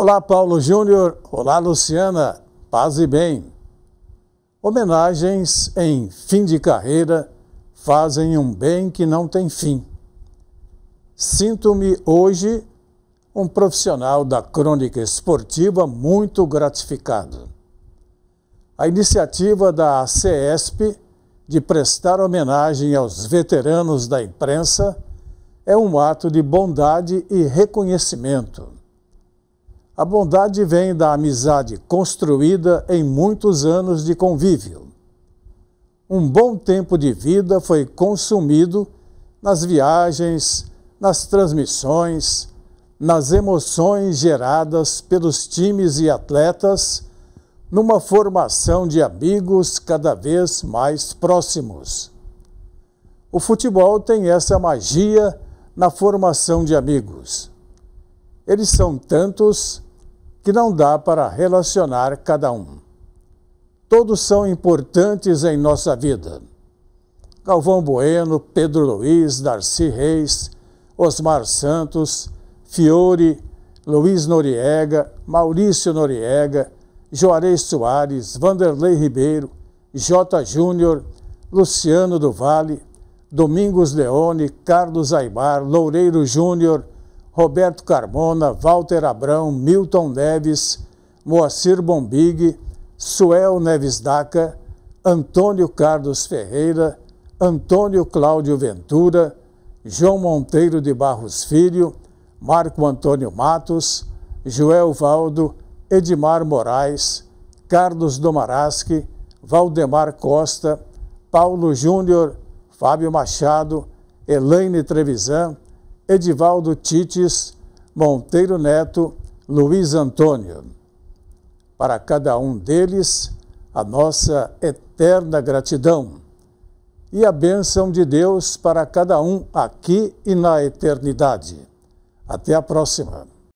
Olá, Paulo Júnior. Olá, Luciana. Paz e bem. Homenagens em fim de carreira fazem um bem que não tem fim. Sinto-me hoje um profissional da crônica esportiva muito gratificado. A iniciativa da CESP de prestar homenagem aos veteranos da imprensa é um ato de bondade e reconhecimento. A bondade vem da amizade construída em muitos anos de convívio. Um bom tempo de vida foi consumido nas viagens, nas transmissões, nas emoções geradas pelos times e atletas, numa formação de amigos cada vez mais próximos. O futebol tem essa magia na formação de amigos. Eles são tantos que não dá para relacionar cada um. Todos são importantes em nossa vida. Galvão Bueno, Pedro Luiz, Darcy Reis, Osmar Santos, Fiore, Luiz Noriega, Maurício Noriega, Juarez Soares, Vanderlei Ribeiro, J. Júnior, Luciano do Vale, Domingos Leone, Carlos Aibar, Loureiro Júnior, Roberto Carmona, Walter Abrão, Milton Neves, Moacir Bombig, Suel Neves Daca, Antônio Carlos Ferreira, Antônio Cláudio Ventura, João Monteiro de Barros Filho, Marco Antônio Matos, Joel Valdo, Edmar Moraes, Carlos Domaraski, Valdemar Costa, Paulo Júnior, Fábio Machado, Elaine Trevisan, Edivaldo Tites, Monteiro Neto, Luiz Antônio. Para cada um deles, a nossa eterna gratidão e a bênção de Deus para cada um aqui e na eternidade. Até a próxima.